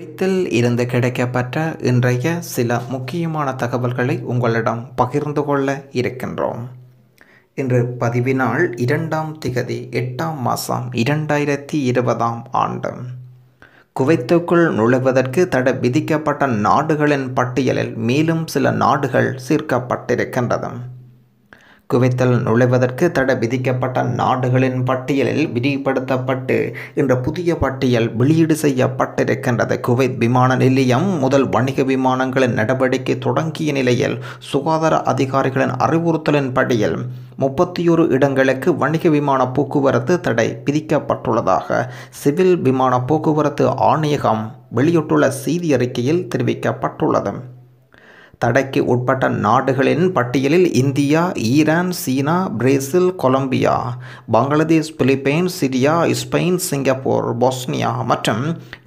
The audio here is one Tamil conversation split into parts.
வைத்தில் இருந்து கிடைக்கப்பட்ட இன்றைய சில முக்கியமான தகவல்களை உங்களிடம் பகிர்ந்து கொள்ள இருக்கின்றோம் இன்று பதிவினால் இரண்டாம் திகதி எட்டாம் மாதம் இரண்டாயிரத்தி இருபதாம் ஆண்டு குவைத்துக்குள் நுழைவதற்கு தடை விதிக்கப்பட்ட நாடுகளின் பட்டியலில் மேலும் சில நாடுகள் சேர்க்கப்பட்டிருக்கின்றது குவைத்தல் நுழைவதற்கு தடை விதிக்கப்பட்ட நாடுகளின் பட்டியலில் விரிவுபடுத்தப்பட்டு என்ற புதிய பட்டியல் வெளியீடு செய்யப்பட்டிருக்கின்றது குவைத் விமான நிலையம் முதல் வணிக விமானங்களின் நடவடிக்கை தொடங்கிய நிலையில் சுகாதார அதிகாரிகளின் அறிவுறுத்தலின் படியில் முப்பத்தி ஒரு இடங்களுக்கு வணிக விமான போக்குவரத்து தடை விதிக்கப்பட்டுள்ளதாக சிவில் விமான போக்குவரத்து ஆணையகம் வெளியிட்டுள்ள செய்தி அறிக்கையில் தெரிவிக்கப்பட்டுள்ளது தடைக்கு உட்பட்ட நாடுகளின் பட்டியலில் India Iran China Brazil Colombia Bangladesh Philippines Syria Spain Singapore Bosnia மற்றும்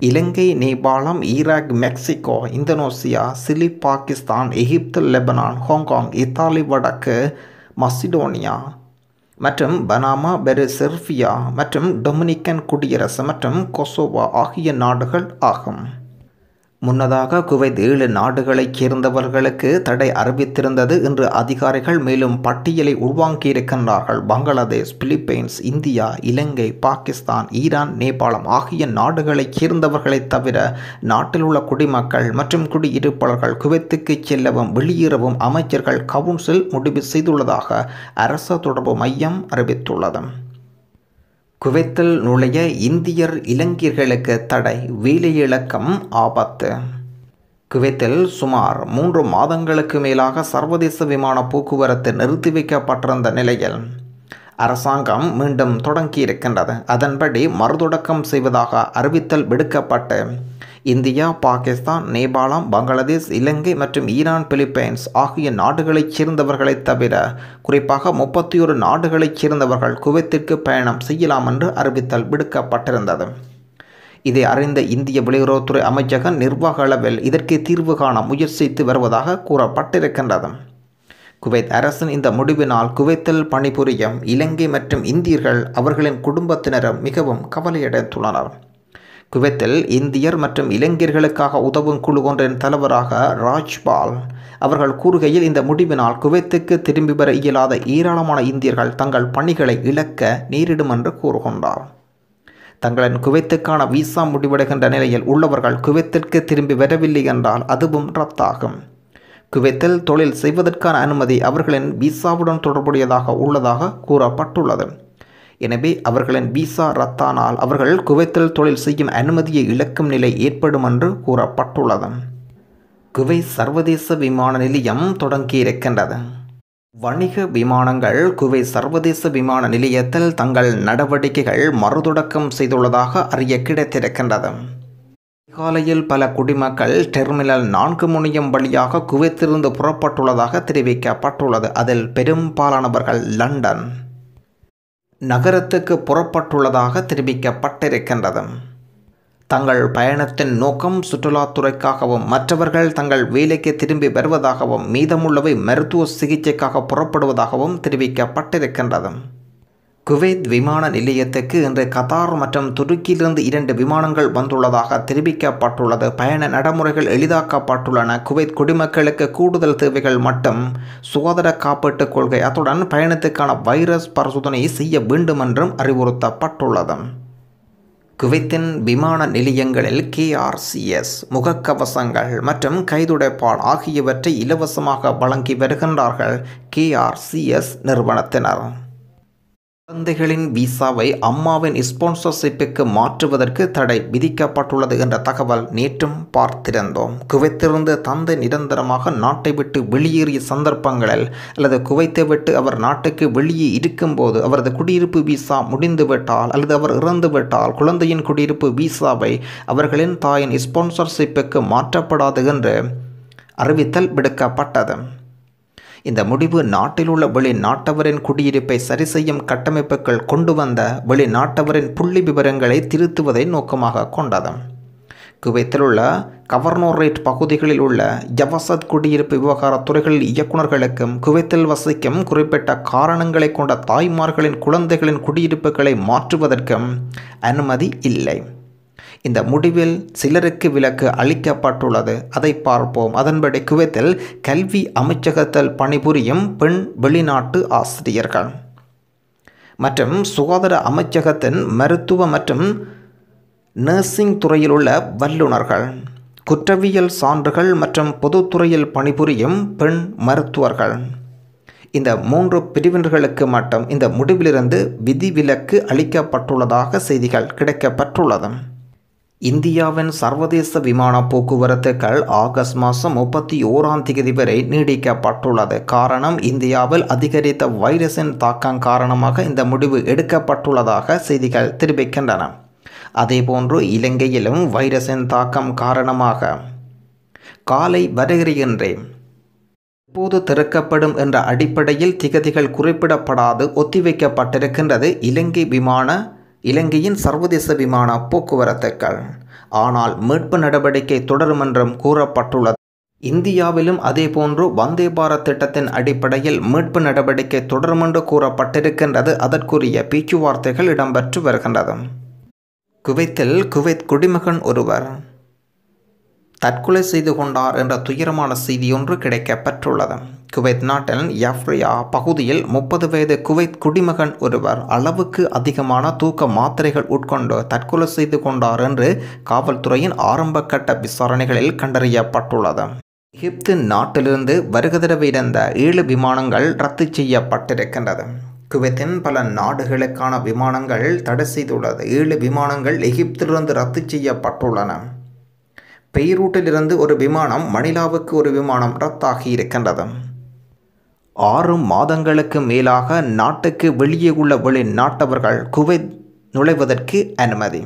Ilangai Nepalam Iraq Mexico Indonesia Chile Pakistan Egypt Lebanon Hong Kong Italy வடக்கு மசிடோனியா மற்றும் பனாமா பெரு செர்பியா மற்றும் டொமினிக்கன் குடியரசு மற்றும் கொசோவா ஆகிய நாடுகள் ஆகும் முன்னதாக குவைத் ஏழு நாடுகளைச் சேர்ந்தவர்களுக்கு தடை அறிவித்திருந்தது இன்று அதிகாரிகள் மேலும் பட்டியலை உருவாக்கியிருக்கின்றார்கள் Bangladesh Philippines India Ilangai Pakistan Iran Nepalam ஆகிய நாடுகளைச் சேர்ந்தவர்களைத் தவிர நாட்டில் உள்ள குடிமக்கள் மற்றும் குடியிருப்பாளர்கள் குவைத்துக்கு செல்லவும் வெளியேறவும் அமைச்சர்கள் கவுன்சில் முடிவு செய்துள்ளதாக அரச தொடர்பு மையம் அறிவித்துள்ளது குவைத்தில் நுழைய இந்தியர் இலங்கையர்களுக்கு தடை வேலையிழக்கம் ஆபத்து குவைத்தில் சுமார் மூன்று மாதங்களுக்கு மேலாக சர்வதேச விமான போக்குவரத்து நிறுத்தி வைக்கப்பட்டிருந்த நிலையில் அரசாங்கம் மீண்டும் தொடங்கியிருக்கின்றது அதன்படி மறுதொடக்கம் செய்வதாக அறிவித்தல் விடுக்கப்பட்டு இந்தியா பாகிஸ்தான் நேபாளம் பங்களாதேஷ் இலங்கை மற்றும் ஈரான் பிலிப்பைன்ஸ் ஆகிய நாடுகளைச் சேர்ந்தவர்களைத் தவிர குறிப்பாக முப்பத்தி ஒரு நாடுகளைச் சேர்ந்தவர்கள் குவைத்திற்கு பயணம் செய்யலாம் என்று அறிவித்தல் விடுக்கப்பட்டிருந்தது இதை அறிந்த இந்திய வெளியுறவுத்துறை அமைச்சகம் நிர்வாக அளவில் இதற்கு தீர்வு காண முயற்சித்து வருவதாக கூறப்பட்டிருக்கின்றது குவைத் அரசின் இந்த முடிவினால் குவைத்தில் பணிபுரியும் இலங்கை மற்றும் இந்தியர்கள் அவர்களின் குடும்பத்தினரும் மிகவும் கவலையடைந்துள்ளனர் குவைத்தில் இந்தியர் மற்றும் இளைஞர்களுக்காக உதவும் குழு ஒன்றின் தலைவராக ராஜ்பால் அவர்கள் கூறுகையில் இந்த முடிவினால் குவைத்துக்கு திரும்பி வர இயலாத ஏராளமான இந்தியர்கள் தங்கள் பணிகளை இழக்க நேரிடும் என்று கூறுகொண்டார் தங்களின் குவைத்துக்கான விசா முடிவடைகின்ற நிலையில் உள்ளவர்கள் குவைத்திற்கு திரும்பி வரவில்லை என்றால் அதுவும் ரத்தாகும் குவைத்தில் தொழில் செய்வதற்கான அனுமதி அவர்களின் விசாவுடன் தொடர்புடையதாக உள்ளதாக கூறப்பட்டுள்ளது எனவே அவர்களின் விசா ரத்தானால் அவர்கள் குவைத்தில் தொழில் செய்யும் அனுமதியை இழக்கும் நிலை ஏற்படும் என்று கூறப்பட்டுள்ளது குவை சர்வதேச விமான நிலையம் தொடங்கியிருக்கின்றது வணிக விமானங்கள் குவை சர்வதேச விமான நிலையத்தில் தங்கள் நடவடிக்கைகள் மறுதொடக்கம் செய்துள்ளதாக அறிய கிடைத்திருக்கின்றது காலையில் பல குடிமக்கள் டெர்மினல் நான்கு முனையம் வழியாக குவைத்திலிருந்து புறப்பட்டுள்ளதாக தெரிவிக்கப்பட்டுள்ளது அதில் பெரும்பாலானவர்கள் லண்டன் நகரத்துக்கு புறப்பட்டுள்ளதாக தெரிவிக்கப்பட்டிருக்கின்றது தங்கள் பயணத்தின் நோக்கம் சுற்றுலாத்துறைக்காகவும் மற்றவர்கள் தங்கள் வேலைக்கு திரும்பி வருவதாகவும் மீதமுள்ளவை மருத்துவ சிகிச்சைக்காக புறப்படுவதாகவும் தெரிவிக்கப்பட்டிருக்கின்றது குவைத் விமான நிலையத்துக்கு இன்று கத்தார் மற்றும் துருக்கியிலிருந்து இரண்டு விமானங்கள் வந்துள்ளதாக தெரிவிக்கப்பட்டுள்ளது பயண நடைமுறைகள் எளிதாக்கப்பட்டுள்ளன குவைத் குடிமக்களுக்கு கூடுதல் தேவைகள் மட்டும் சுகாதார காப்பீட்டுக் கொள்கை அத்துடன் பயணத்துக்கான வைரஸ் பரிசோதனை செய்ய வேண்டும் என்றும் அறிவுறுத்தப்பட்டுள்ளது குவைத்தின் விமான நிலையங்களில் கேஆர்சிஎஸ் முகக்கவசங்கள் மற்றும் கைதுடைப்பால் ஆகியவற்றை இலவசமாக வழங்கி வருகின்றார்கள் கேஆர்சிஎஸ் நிறுவனத்தினர் குழந்தைகளின் விசாவை அம்மாவின் ஸ்பான்சர்ஷிப்புக்கு மாற்றுவதற்கு தடை விதிக்கப்பட்டுள்ளது என்ற தகவல் நேற்றும் பார்த்திருந்தோம் குவைத்திலிருந்து தந்தை நிரந்தரமாக நாட்டை விட்டு வெளியேறிய சந்தர்ப்பங்களில் அல்லது குவைத்தை விட்டு அவர் நாட்டுக்கு வெளியே இருக்கும்போது அவரது குடியிருப்பு விசா முடிந்துவிட்டால் அல்லது அவர் இறந்துவிட்டால் குழந்தையின் குடியிருப்பு விசாவை அவர்களின் தாயின் ஸ்பான்சர்ஷிப்புக்கு மாற்றப்படாது என்று அறிவித்தல் விடுக்கப்பட்டது இந்த முடிவு நாட்டில் உள்ள வெளிநாட்டவரின் குடியிருப்பை சரி செய்யும் கட்டமைப்புகள் கொண்டு வந்த வெளிநாட்டவரின் புள்ளி விவரங்களை திருத்துவதை நோக்கமாக கொண்டது குவைத்தில் உள்ள கவர்னோரேட் பகுதிகளில் உள்ள ஜவசத் குடியிருப்பு விவகார துறைகளில் இயக்குநர்களுக்கும் குவைத்தில் வசிக்கும் குறிப்பிட்ட காரணங்களை கொண்ட தாய்மார்களின் குழந்தைகளின் குடியிருப்புகளை மாற்றுவதற்கும் அனுமதி இல்லை இந்த முடிவில் சிலருக்கு விலக்கு அளிக்கப்பட்டுள்ளது அதை பார்ப்போம் அதன்படி குவைத்தில் கல்வி அமைச்சகத்தில் பணிபுரியும் பெண் வெளிநாட்டு ஆசிரியர்கள் மற்றும் சுகாதார அமைச்சகத்தின் மருத்துவ மற்றும் நர்சிங் துறையில் உள்ள வல்லுநர்கள் குற்றவியல் சான்றுகள் மற்றும் பொதுத்துறையில் பணிபுரியும் பெண் மருத்துவர்கள் இந்த மூன்று பிரிவினர்களுக்கு மட்டும் இந்த முடிவிலிருந்து விதிவிலக்கு அளிக்கப்பட்டுள்ளதாக செய்திகள் கிடைக்கப்பட்டுள்ளது இந்தியாவின் சர்வதேச விமான போக்குவரத்துகள் ஆகஸ்ட் மாதம் முப்பத்தி ஓராம் தேதி வரை நீடிக்கப்பட்டுள்ளது காரணம் இந்தியாவில் அதிகரித்த வைரஸின் தாக்கம் காரணமாக இந்த முடிவு எடுக்கப்பட்டுள்ளதாக செய்திகள் தெரிவிக்கின்றன அதேபோன்று இலங்கையிலும் வைரஸின் தாக்கம் காரணமாக காலை வருகிறேன் எப்போது திறக்கப்படும் என்ற அடிப்படையில் திகதிகள் குறிப்பிடப்படாது ஒத்திவைக்கப்பட்டிருக்கின்றது இலங்கை விமான இலங்கையின் சர்வதேச விமான போக்குவரத்துக்கள் ஆனால் மீட்பு நடவடிக்கை தொடரும் என்றும் கூறப்பட்டுள்ளது இந்தியாவிலும் அதேபோன்று வந்தே பாரத் திட்டத்தின் அடிப்படையில் மீட்பு நடவடிக்கை தொடரும் என்று கூறப்பட்டிருக்கின்றது அதற்குரிய பேச்சுவார்த்தைகள் இடம்பெற்று வருகின்றது குவைத்தில் குவைத் குடிமகன் ஒருவர் தற்கொலை செய்து கொண்டார் என்ற துயரமான செய்தி கிடைக்க பெற்றுள்ளது குவைத் நாட்டின் எஃப்ரியா பகுதியில் முப்பது வயது குவைத் குடிமகன் ஒருவர் அளவுக்கு அதிகமான தூக்க மாத்திரைகள் உட்கொண்டு தற்கொலை செய்து கொண்டார் என்று காவல்துறையின் ஆரம்ப கட்ட விசாரணைகளில் கண்டறியப்பட்டுள்ளது எகிப்து நாட்டிலிருந்து இருந்த ஏழு விமானங்கள் ரத்து செய்யப்பட்டிருக்கின்றது குவைத்தின் பல நாடுகளுக்கான விமானங்கள் தடை செய்துள்ளது ஏழு விமானங்கள் எகிப்திலிருந்து ரத்து செய்யப்பட்டுள்ளன பெய்ரூட்டிலிருந்து ஒரு விமானம் மணிலாவுக்கு ஒரு விமானம் ரத்தாகி இருக்கின்றது ஆறு மாதங்களுக்கு மேலாக நாட்டுக்கு வெளியே உள்ள வெளிநாட்டவர்கள் குவைத் நுழைவதற்கு அனுமதி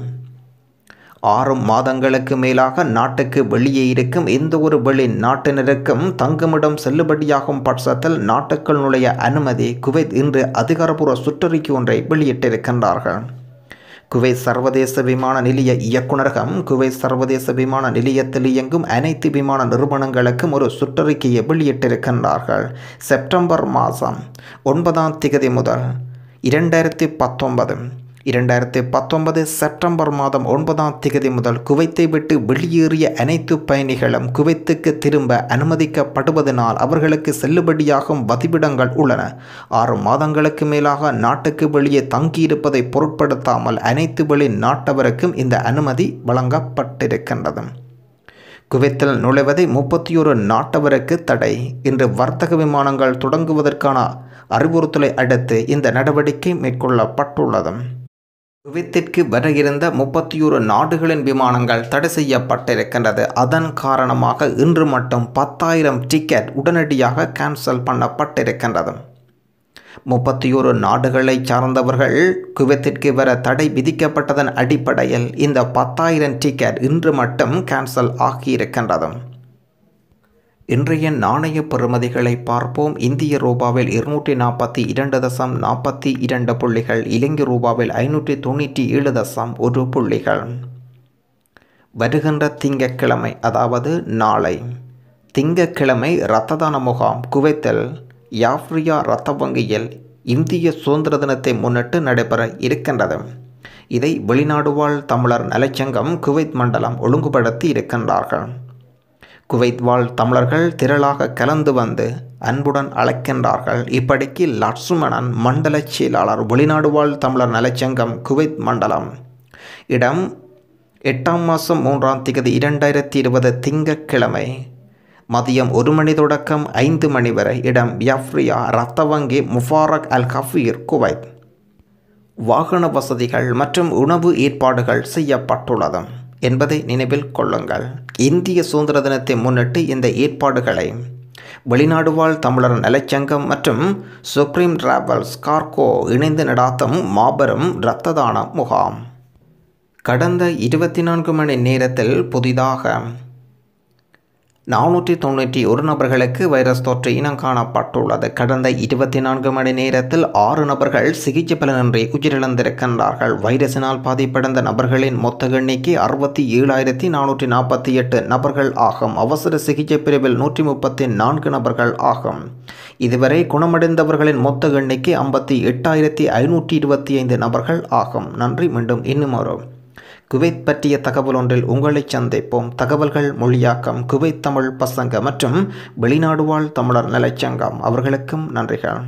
ஆறு மாதங்களுக்கு மேலாக நாட்டுக்கு வெளியே இருக்கும் எந்த ஒரு வெளி நாட்டினருக்கும் தங்குமிடம் செல்லுபடியாகும் பட்சத்தில் நாட்டுக்கள் நுழைய அனுமதி குவைத் இன்று அதிகாரப்பூர்வ சுற்றறிக்கை ஒன்றை வெளியிட்டிருக்கின்றார்கள் குவைத் சர்வதேச விமான நிலைய இயக்குநரகம் குவைத் சர்வதேச விமான நிலையத்தில் இயங்கும் அனைத்து விமான நிறுவனங்களுக்கும் ஒரு சுற்றறிக்கையை வெளியிட்டிருக்கின்றார்கள் செப்டம்பர் மாதம் ஒன்பதாம் திகதி முதல் இரண்டாயிரத்தி பத்தொன்பது இரண்டாயிரத்து பத்தொன்பது செப்டம்பர் மாதம் ஒன்பதாம் தேதி முதல் குவைத்தை விட்டு வெளியேறிய அனைத்து பயணிகளும் குவைத்துக்கு திரும்ப அனுமதிக்கப்படுவதனால் அவர்களுக்கு செல்லுபடியாகும் வதிவிடங்கள் உள்ளன ஆறு மாதங்களுக்கு மேலாக நாட்டுக்கு வெளியே தங்கியிருப்பதை பொருட்படுத்தாமல் அனைத்து வெளி நாட்டவருக்கும் இந்த அனுமதி வழங்கப்பட்டிருக்கின்றது குவைத்தில் நுழைவதை முப்பத்தி ஒரு நாட்டவருக்கு தடை இன்று வர்த்தக விமானங்கள் தொடங்குவதற்கான அறிவுறுத்தலை அடுத்து இந்த நடவடிக்கை மேற்கொள்ளப்பட்டுள்ளது குவைத்திற்கு வர இருந்த முப்பத்தி ஒரு நாடுகளின் விமானங்கள் தடை செய்யப்பட்டிருக்கின்றது அதன் காரணமாக இன்று மட்டும் பத்தாயிரம் டிக்கெட் உடனடியாக கேன்சல் பண்ணப்பட்டிருக்கின்றது ஒரு நாடுகளை சார்ந்தவர்கள் குவைத்திற்கு வர தடை விதிக்கப்பட்டதன் அடிப்படையில் இந்த பத்தாயிரம் டிக்கெட் இன்று மட்டும் கேன்சல் ஆகியிருக்கின்றது இன்றைய நாணய பெறுமதிகளை பார்ப்போம் இந்திய ரூபாவில் இருநூற்றி நாற்பத்தி இரண்டு தசம் நாற்பத்தி இரண்டு புள்ளிகள் இலங்கை ரூபாவில் ஐநூற்றி தொண்ணூற்றி ஏழு தசம் ஒரு புள்ளிகள் வருகின்ற திங்கக்கிழமை அதாவது நாளை திங்கக்கிழமை இரத்ததான முகாம் குவைத்தல் யாஃப்ரியா இரத்த வங்கியில் இந்திய சுதந்திர தினத்தை முன்னிட்டு நடைபெற இருக்கின்றது இதை வெளிநாடுவாழ் தமிழர் நலச்சங்கம் குவைத் மண்டலம் ஒழுங்குபடுத்தி இருக்கின்றார்கள் குவைத் வாழ் தமிழர்கள் திரளாக கலந்து வந்து அன்புடன் அழைக்கின்றார்கள் இப்படிக்கு லட்சுமணன் மண்டல செயலாளர் வெளிநாடு வாழ் தமிழர் நலச்சங்கம் குவைத் மண்டலம் இடம் எட்டாம் மாதம் மூன்றாம் தேதி இரண்டாயிரத்தி இருபது திங்கட்கிழமை மதியம் ஒரு மணி தொடக்கம் ஐந்து மணி வரை இடம் யஃப்ரியா ரத்த வங்கி முஃபாரக் அல் கஃபீர் குவைத் வாகன வசதிகள் மற்றும் உணவு ஏற்பாடுகள் செய்யப்பட்டுள்ளது என்பதை நினைவில் கொள்ளுங்கள் இந்திய சுதந்திர தினத்தை முன்னிட்டு இந்த ஏற்பாடுகளை வெளிநாடு வாழ் தமிழர் நலச்சங்கம் மற்றும் சுப்ரீம் டிராவல்ஸ் கார்கோ இணைந்து நடாத்தும் மாபெரும் இரத்த தான முகாம் கடந்த இருபத்தி நான்கு மணி நேரத்தில் புதிதாக நானூற்றி தொண்ணூற்றி ஒரு நபர்களுக்கு வைரஸ் தொற்று இனம் காணப்பட்டுள்ளது கடந்த இருபத்தி நான்கு மணி நேரத்தில் ஆறு நபர்கள் சிகிச்சை பலனின்றி உயிரிழந்திருக்கின்றார்கள் வைரசினால் பாதிப்படைந்த நபர்களின் மொத்த எண்ணிக்கை அறுபத்தி ஏழாயிரத்தி நானூற்றி நாற்பத்தி எட்டு நபர்கள் ஆகும் அவசர சிகிச்சை பிரிவில் நூற்றி முப்பத்தி நான்கு நபர்கள் ஆகும் இதுவரை குணமடைந்தவர்களின் மொத்த எண்ணிக்கை ஐம்பத்தி எட்டாயிரத்தி ஐநூற்றி இருபத்தி ஐந்து நபர்கள் ஆகும் நன்றி மீண்டும் இன்னும் வரும் குவைத் பற்றிய தகவல் ஒன்றில் உங்களை சந்திப்போம் தகவல்கள் மொழியாக்கம் குவைத் தமிழ் பசங்க மற்றும் வெளிநாடு வாழ் தமிழர் நலச்சங்கம் அவர்களுக்கும் நன்றிகள்